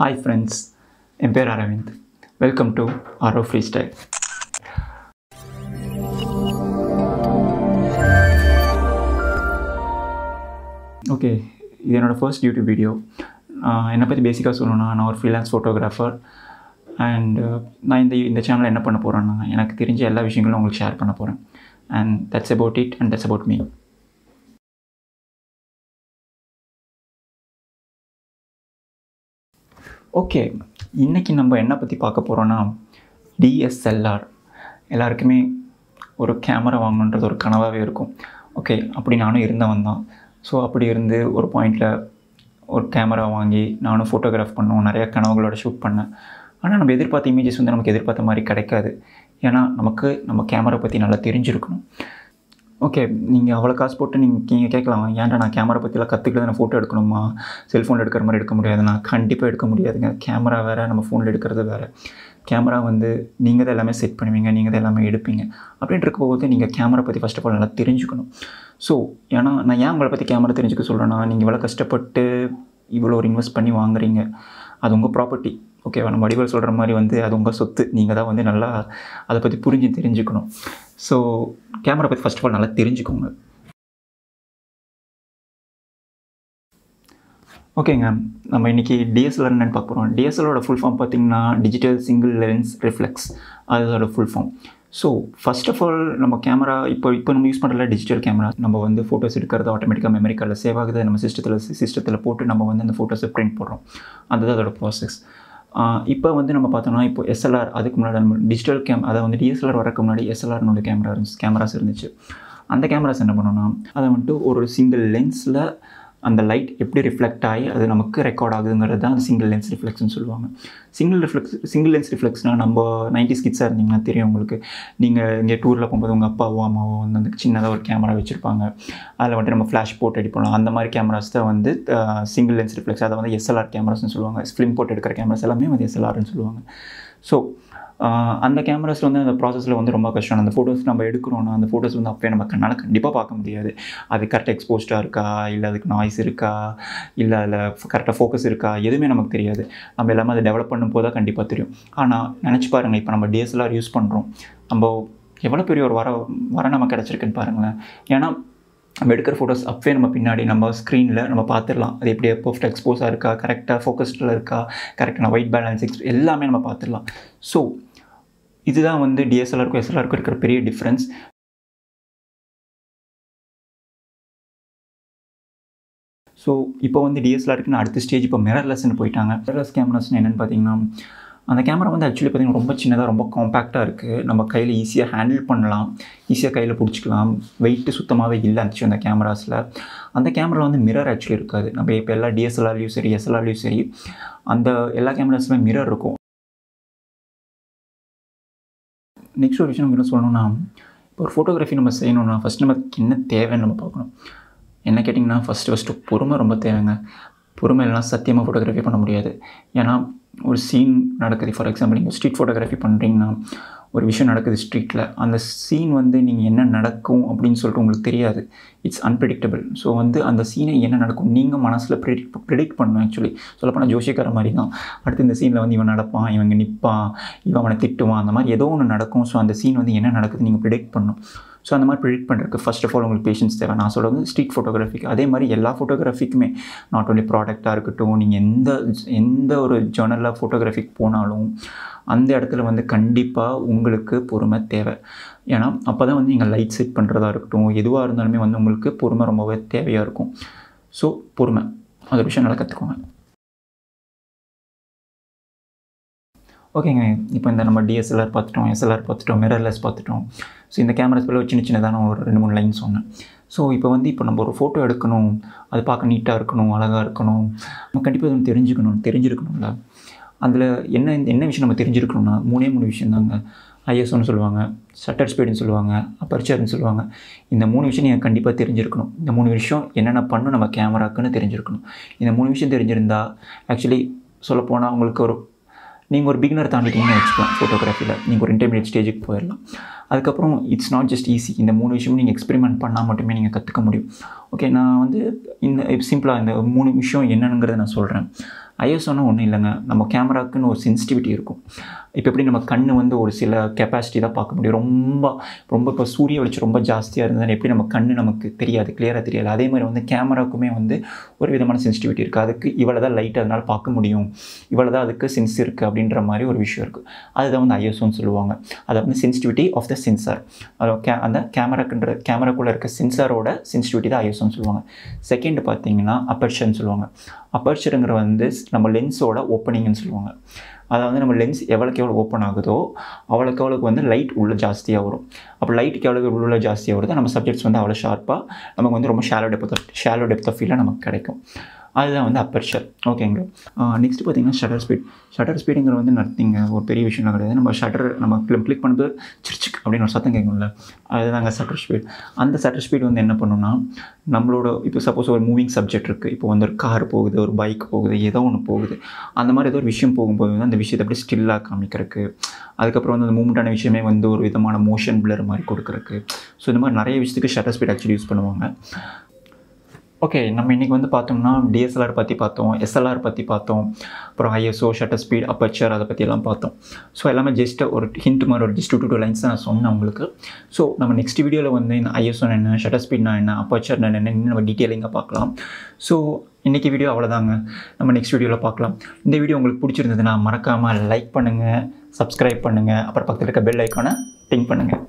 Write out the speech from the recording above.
hi friends என் பேர் Aravind welcome to arrow free style okay இது என்னோடய ஃபர்ஸ்ட் யூடியூப் வீடியோ என்னை பற்றி பேசிக்காக சொல்லணும்னா நான் ஒரு ஃப்ரீலான்ஸ் ஃபோட்டோகிராஃபர் அண்டு நான் இந்த இந்த சேனலில் என்ன பண்ண போகிறேன்னா எனக்கு தெரிஞ்ச எல்லா விஷயங்களும் உங்களுக்கு ஷேர் பண்ண போகிறேன் and that's about it and that's about me okay இன்றைக்கி நம்ம என்ன பற்றி பார்க்க போகிறோன்னா டிஎஸ்எல்ஆர் எல்லாருக்குமே ஒரு கேமரா வாங்கணுன்றது ஒரு கனவாகவே இருக்கும் ஓகே அப்படி நானும் இருந்தவன் தான் ஸோ அப்படி இருந்து ஒரு பாயிண்டில் ஒரு கேமரா வாங்கி நானும் ஃபோட்டோகிராஃப் பண்ணுவோம் நிறையா கனவுகளோட ஷூட் பண்ணேன் ஆனால் நம்ம எதிர்பார்த்த இமேஜஸ் வந்து நமக்கு எதிர்பார்த்த மாதிரி கிடைக்காது ஏன்னா நமக்கு நம்ம கேமரா பற்றி நல்லா தெரிஞ்சிருக்கணும் ஓகே நீங்கள் அவ்வளோ காசு போட்டு நீங்கள் நீங்கள் கேட்கலாம் ஏன்டா நான் கேமரா பற்றிலாம் கற்றுக்கிட்டு நான் ஃபோட்டோ எடுக்கணுமா செல்ஃபோனில் எடுக்கிற மாதிரி எடுக்க முடியாது நான் கண்டிப்பாக எடுக்க முடியாதுங்க கேமரா வேறு நம்ம ஃபோனில் எடுக்கிறது வேறு கேமரா வந்து நீங்கள் தான் எல்லாமே செட் பண்ணுவீங்க நீங்கள் தான் எல்லாமே எடுப்பீங்க அப்படின்ட்டு இருக்கும்போது நீங்கள் கேமரா பற்றி ஃபஸ்ட் ஆஃப் ஆல் நல்லா தெரிஞ்சுக்கணும் ஸோ ஏன்னா நான் ஏன் உங்களை பற்றி கேமரா தெரிஞ்சுக்க சொல்கிறேன்னா நீங்கள் இவ்வளோ கஷ்டப்பட்டு இவ்வளோ ஒரு இன்வெஸ்ட் பண்ணி வாங்குறீங்க அது உங்கள் ப்ராப்பர்ட்டி ஓகேவா நம்ம வடிவல் சொல்கிற மாதிரி வந்து அது உங்கள் சொத்து நீங்கள் தான் வந்து நல்லா அதை பற்றி புரிஞ்சு தெரிஞ்சுக்கணும் ஸோ கேமரா பற்றி ஃபஸ்ட் ஆஃப் ஆல் நல்லா தெரிஞ்சுக்கோங்க ஓகேங்க நம்ம இன்றைக்கி டிஎஸ்எல்ஆர் என்னென்னு பார்க்க போகிறோம் டிஎஸ்எலோட ஃபுல் ஃபார்ம் பார்த்திங்கன்னா டிஜிட்டல் சிங்கிள் லென்ஸ் ரிஃப்ளெக்ஸ் அதோட full form so first of all நம்ம கேமரா இப்போ இப்போ நம்ம யூஸ் பண்ணுறதுல டிஜிட்டல் கேமரா நம்ம வந்து ஃபோட்டோஸ் எடுக்கிறது ஆட்டோமேட்டிக்காக மெமரி கார்டில் சேவ் ஆகுது நம்ம சிஸ்டத்தில் சிஸ்டத்தில் போட்டு நம்ம வந்து அந்த ஃபோட்டோஸை பிரிண்ட் போடுறோம் அதுதான் அதோட ப்ராசஸ் இப்போ வந்து நம்ம பார்த்தோம்னா இப்போ எஸ்எல்ஆர் அதுக்கு முன்னாடி நம்ம டிஜிட்டல் கேம் அதை வந்து டிஎஸ்எல்ஆர் வரக்கு முன்னாடி எஸ்எல்ஆர்னு ஒரு கேமரா இருந்துச்சு கேமராஸ் இருந்துச்சு அந்த கேமராஸ் என்ன பண்ணோம்னா அதை வந்துட்டு ஒரு சிங்கிள் லென்ஸில் அந்த லைட் எப்படி ரிஃப்ளெக்ட் ஆகி அது நமக்கு ரெக்கார்ட் ஆகுதுங்கிறது தான் சிங்கிள் லென்ஸ் ரிஃப்ளெக்ஷன் சொல்லுவாங்க சிங்கிள் ரிஃப்ளெக்ஸ் சிங்கிள் லென்ஸ் ரிஃப்ளெக்ஸ்னால் நம்ம நைன்டி ஸ்கிட்ஸாக இருந்தீங்கன்னா தெரியும் உங்களுக்கு நீங்கள் இங்கே டூரில் போகும்போது உங்கள் அப்பாவோ அம்மாவோ வந்து அந்த சின்னதாக ஒரு கேமரா வச்சுருப்பாங்க அதில் வந்துட்டு நம்ம ஃப்ளாஷ் போட்டு அடிப்போம் அந்த மாதிரி கேமராஸ் தான் வந்து சிங்கிள் லென்ஸ் ரிஃப்ளெக்ஸ் அதை வந்து எஸ்எல்ஆர் கேமராஸ்னு சொல்லுவாங்க ஃபிலிம் போட்டு எடுக்கிற கேமராஸ் எல்லாமே வந்து எஸ்எல்ஆர்னு சொல்லுவாங்க ஸோ அந்த கேமராஸில் வந்து அந்த ப்ராசஸில் வந்து ரொம்ப கஷ்டம் அந்த ஃபோட்டோஸ் நம்ம எடுக்கிறோன்னா அந்த ஃபோட்டோஸ் வந்து அப்போயே நம்ம கண்ணால் கண்டிப்பாக பார்க்க முடியாது அது கரெக்டாக எக்ஸ்போஸ்டாக இருக்கா இல்லை அதுக்கு நாய்ஸ் இருக்கா இல்லை அதில் கரெக்டாக ஃபோக்கஸ் இருக்கா எதுவுமே நமக்கு தெரியாது நம்ம எல்லாமே அதை டெவலப் பண்ணும்போது தான் கண்டிப்பாக தெரியும் ஆனால் நினச்சி பாருங்கள் இப்போ நம்ம டிஎஸ்எல்ஆர் யூஸ் பண்ணுறோம் நம்ம எவ்வளோ பெரிய ஒரு வர வர நம்ம கிடச்சிருக்குன்னு பாருங்களேன் ஏன்னா நம்ம எடுக்கிற ஃபோட்டோஸ் அப்பவே நம்ம பின்னாடி நம்ம ஸ்க்ரீனில் நம்ம பார்த்துடலாம் அது எப்படி பர்ஃபெக்ட் எக்ஸ்போஸாக இருக்கா கரெக்டாக ஃபோக்கஸ்டில் இருக்கா கரெக்டான ஒயிட் பேலன்ஸ் எக்ஸ் எல்லாமே நம்ம பார்த்துடலாம் ஸோ இதுதான் வந்து டிஎஸ்எல்ஆருக்கும் எஸ்எல்ஆருக்கும் இருக்கிற பெரிய டிஃப்ரென்ஸ் ஸோ இப்போ வந்து டிஎஸ்எல்ஆருக்குன்னு அடுத்த ஸ்டேஜ் இப்போ மிரர்லெஸ்ன்னு போயிட்டாங்க மிரர்லெஸ் கேமராஸ்னு என்னென்னு பார்த்தீங்கன்னா அந்த கேமரா வந்து ஆக்சுவலி பார்த்திங்கன்னா ரொம்ப சின்னதாக ரொம்ப காம்பேக்டாக இருக்குது நம்ம கையில் ஈஸியாக ஹேண்டில் பண்ணலாம் ஈஸியாக கையில் பிடிச்சிக்கலாம் வெயிட்டு சுத்தமாகவே இல்லை இருந்துச்சு அந்த கேமராஸில் அந்த கேமராவில் வந்து மிரர் ஆக்சுவலி இருக்காது நம்ம இப்போ எல்லா டிஎஸ்எல்ஆர்லேயும் சரி எஸ்எல்ஆர்லேயும் சரி அந்த எல்லா கேமராஸுமே மிரர் இருக்கும் நெக்ஸ்ட் ஒரு விஷயம் நம்ம என்ன சொல்லணும்னா இப்போ ஒரு ஃபோட்டோகிராஃபி நம்ம செய்யணும்னா ஃபஸ்ட் நமக்கு என்ன தேவைன்னு நம்ம பார்க்கணும் என்ன கேட்டிங்கன்னா ஃபஸ்ட்டு ஃபஸ்ட்டு பொறுமை ரொம்ப தேவைங்க பொறுமை இல்லைனா சத்தியமாக ஃபோட்டோகிராஃபி பண்ண முடியாது ஏன்னா ஒரு சீன் நடக்குது ஃபார் எக்ஸாம்பிள் நீங்கள் ஸ்ட்ரீட் ஃபோட்டோகிராஃபி பண்ணுறீங்கன்னா ஒரு விஷயம் நடக்குது ஸ்ட்ரீட்டில் அந்த சீன் வந்து நீங்கள் என்ன நடக்கும் அப்படின்னு சொல்லிட்டு உங்களுக்கு தெரியாது இட்ஸ் அன்பிரடிக்டபிள் ஸோ வந்து அந்த சீனை என்ன நடக்கும் நீங்கள் மனசில் ப்ரிடிக் ப்ரிடிக்ட் பண்ணணும் ஆக்சுவலி சொல்லப்போனால் ஜோஷிக்கார மாதிரி தான் அடுத்து இந்த சீனில் வந்து இவன் நடப்பான் இவங்க நிற்பான் இவன் அவனை திட்டுவான் அந்த மாதிரி ஏதோ ஒன்று நடக்கும் ஸோ அந்த சீன் வந்து என்ன நடக்குது நீங்கள் ப்ரிடிக்ட் பண்ணணும் ஸோ அந்த மாதிரி ப்ரிடிக்ட் பண்ணுறதுக்கு ஃபஸ்ட் ஆஃப் ஆல் உங்களுக்கு பேஷன்ஸ் தேவை நான் சொல்கிறது ஸ்ட்ரீட் ஃபோட்டோகிராஃபிக்கு அதே மாதிரி எல்லா ஃபோட்டோகிராஃபிக்குமே நாட் ஓன்லி ப்ராடக்டாக இருக்கட்டும் நீங்கள் எந்த எந்த ஒரு ஜேர்னலாக ஃபோட்டோகிராஃபிக்கு போனாலும் அந்த இடத்துல வந்து கண்டிப்பாக உங்களுக்கு பொறுமை தேவை ஏன்னா அப்போ தான் வந்து நீங்கள் லைட் செட் பண்ணுறதா இருக்கட்டும் எதுவாக இருந்தாலுமே வந்து உங்களுக்கு பொறுமை ரொம்பவே தேவையாக இருக்கும் ஸோ பொறுமை அது விஷயம் நல்லா கற்றுக்கோங்க ஓகேங்க இப்போ இந்த நம்ம டிஎஸ்எல்ஆர் பார்த்துட்டோம் எஸ்எல்ஆர் பார்த்துட்டோம் மிரர்லெஸ் பார்த்துட்டோம் ஸோ இந்த கேமராஸ் போல சின்ன சின்னதான ஒரு ரெண்டு மூணு லைன் சொன்னேன் ஸோ இப்போ வந்து இப்போ நம்ம ஒரு ஃபோட்டோ எடுக்கணும் அது பார்க்க நீட்டாக இருக்கணும் அழகாக இருக்கணும் நம்ம கண்டிப்பாக ஒன்று தெரிஞ்சுக்கணும் தெரிஞ்சிருக்கணும்ல அதில் என்ன என்ன விஷயம் நம்ம தெரிஞ்சிருக்கணும்னா மூணே மூணு விஷயம் தாங்க ஐஎஸ்ஓன்னு சொல்லுவாங்க ஷட்டர் ஸ்பீடுன்னு சொல்லுவாங்க அப்பர்ச்சர்னு சொல்லுவாங்க இந்த மூணு விஷயம் நீங்கள் கண்டிப்பாக தெரிஞ்சிருக்கணும் இந்த மூணு விஷயம் என்னென்ன பண்ணும் நம்ம கேமராக்குன்னு தெரிஞ்சிருக்கணும் இந்த மூணு விஷயம் தெரிஞ்சிருந்தால் ஆக்சுவலி சொல்லப்போனால் உங்களுக்கு ஒரு நீங்கள் ஒரு பிகினர் தாண்டிட்டீங்கன்னு வச்சுக்கலாம் ஃபோட்டோகிராஃபியில் நீங்கள் ஒரு இன்டர்மீடியட் ஸ்டேஜுக்கு போயிடலாம் அதுக்கப்புறம் இட்ஸ் நாட் ஜஸ்ட் ஈஸி இந்த மூணு விஷயம் நீங்கள் எக்ஸ்பெரிமெண்ட் பண்ணால் மட்டுமே நீங்கள் கற்றுக்க முடியும் ஓகே நான் வந்து இந்த சிம்பிளாக இந்த மூணு விஷயம் என்னங்கிறத நான் சொல்கிறேன் ஐஎஸ்ஓனால் ஒன்றும் இல்லைங்க நம்ம கேமராக்குன்னு ஒரு சென்சிட்டிவிட்டி இருக்கும் இப்போ எப்படி நம்ம கண் வந்து ஒரு சில கெப்பாசிட்டி தான் பார்க்க முடியும் ரொம்ப ரொம்ப இப்போ சூரிய வெளிச்சம் ரொம்ப ஜாஸ்தியாக இருந்ததுன்னு எப்படி நம்ம கண் நமக்கு தெரியாது கிளியராக தெரியாது அதே மாதிரி வந்து கேமராக்குமே வந்து ஒரு விதமான சென்சிட்டிவிட்டி இருக்குது அதுக்கு இவ்வளோ தான் லைட் அதனால் பார்க்க முடியும் இவ்வளோ தான் அதுக்கு சென்ஸ் இருக்குது அப்படின்ற மாதிரி ஒரு விஷயம் இருக்குது அதுதான் வந்து ஐஎஸ்ஓன்னு சொல்லுவாங்க அதை வந்து சென்சிட்டிவிட்டி ஆஃப் த சென்சார் கே அந்த கேமராக்குன்ற கேமராக்குள்ளே இருக்க சென்சாரோட சென்சிட்டிவிட்டி தான் ஐஎஸ்ஓன்னு சொல்லுவாங்க செகண்ட் பார்த்தீங்கன்னா அப்பர்ஷன் சொல்லுவாங்க அப்பர்ச்சருங்கிற வந்து நம்ம லென்ஸோட ஓப்பனிங்னு சொல்லுவாங்க அதாவது நம்ம லென்ஸ் எவ்வளோக்கு எவ்வளோ ஓப்பன் ஆகுதோ அவ்வளோக்கு அவ்வளோக்கு வந்து லைட் உள்ளே ஜாஸ்தியாக வரும் அப்போ லைட்டுக்கு எவ்வளோ உள்ளே ஜாஸ்தியாக வருதோ நம்ம சப்ஜெக்ட்ஸ் வந்து அவ்வளோ ஷார்ப்பாக நமக்கு வந்து ரொம்ப shallow depth shallow shallow depth of ஃபீலாக நமக்கு கிடைக்கும் அதுதான் வந்து அப்பர்ச்சர் ஓகேங்க நெக்ஸ்ட் பார்த்தீங்கன்னா ஷட்டர் ஸ்பீட் ஷட்டர் ஸ்பீடுங்கிற வந்து நடத்திங்க ஒரு பெரிய விஷயம்லாம் கிடையாது நம்ம ஷட்டர் நம்ம கிளிக் பண்ணும்போது சிரிச்சிக் அப்படின்னு ஒரு சத்தம் கேட்கும்ல அதுதாங்க ஷட்டர் ஸ்பீட் அந்த ஷட்டர் ஸ்பீட் வந்து என்ன பண்ணுன்னா நம்மளோட இப்போ சப்போஸ் ஒரு மூவிங் சப்ஜெக்ட் இருக்குது இப்போ வந்து ஒரு கார் போகுது ஒரு பைக் போகுது ஏதோ ஒன்று போகுது அந்த மாதிரி ஏதோ ஒரு விஷயம் போகும்போது வந்து அந்த விஷயத்தை அப்படியே ஸ்டில்லாக காமிக்கிறதுக்கு அதுக்கப்புறம் வந்து அந்த மூமெண்ட்டான விஷயமே வந்து ஒரு விதமான மோஷன் பிளர் மாதிரி கொடுக்குறக்கு ஸோ இந்த மாதிரி நிறைய விஷயத்துக்கு ஷட்டர் ஸ்பீட் ஆக்சுவலி யூஸ் பண்ணுவாங்க ஓகே நம்ம இன்றைக்கி வந்து பார்த்தோம்னா டிஎஸ்எல்ஆர் பற்றி பார்த்தோம் எஸ்எல்ஆர் பற்றி பார்த்தோம் அப்புறம் ஐஎஸ்ஓ ஷட்டர் ஸ்பீட் அப்பச்சர் அதை பற்றியெல்லாம் பார்த்தோம் ஸோ எல்லாமே ஜஸ்ட் ஒரு ஹிண்ட் மாதிரி ஒரு ஜஸ்ட் டூ டூ லைன்ஸ் தான் நான் சொன்னேன் உங்களுக்கு ஸோ நம்ம நெக்ஸ்ட் வீடியோவில் வந்து இந்த ஐஎஸ்ஓ என்ன ஷட்டர் ஸ்பீட்னா என்ன அப்பச்சர் என்ன என்ன நம்ம டீட்டெயிலிங்காக பார்க்கலாம் ஸோ இன்றைக்கி வீடியோ அவ்வளோதாங்க நம்ம நெக்ஸ்ட் வீடியோவில் பார்க்கலாம் இந்த வீடியோ உங்களுக்கு பிடிச்சிருந்ததுன்னா மறக்காமல் லைக் பண்ணுங்கள் சப்ஸ்கிரைப் பண்ணுங்கள் அப்புறம் பக்கத்தில் இருக்க பெல் ஐக்கானை டிங் பண்ணுங்கள்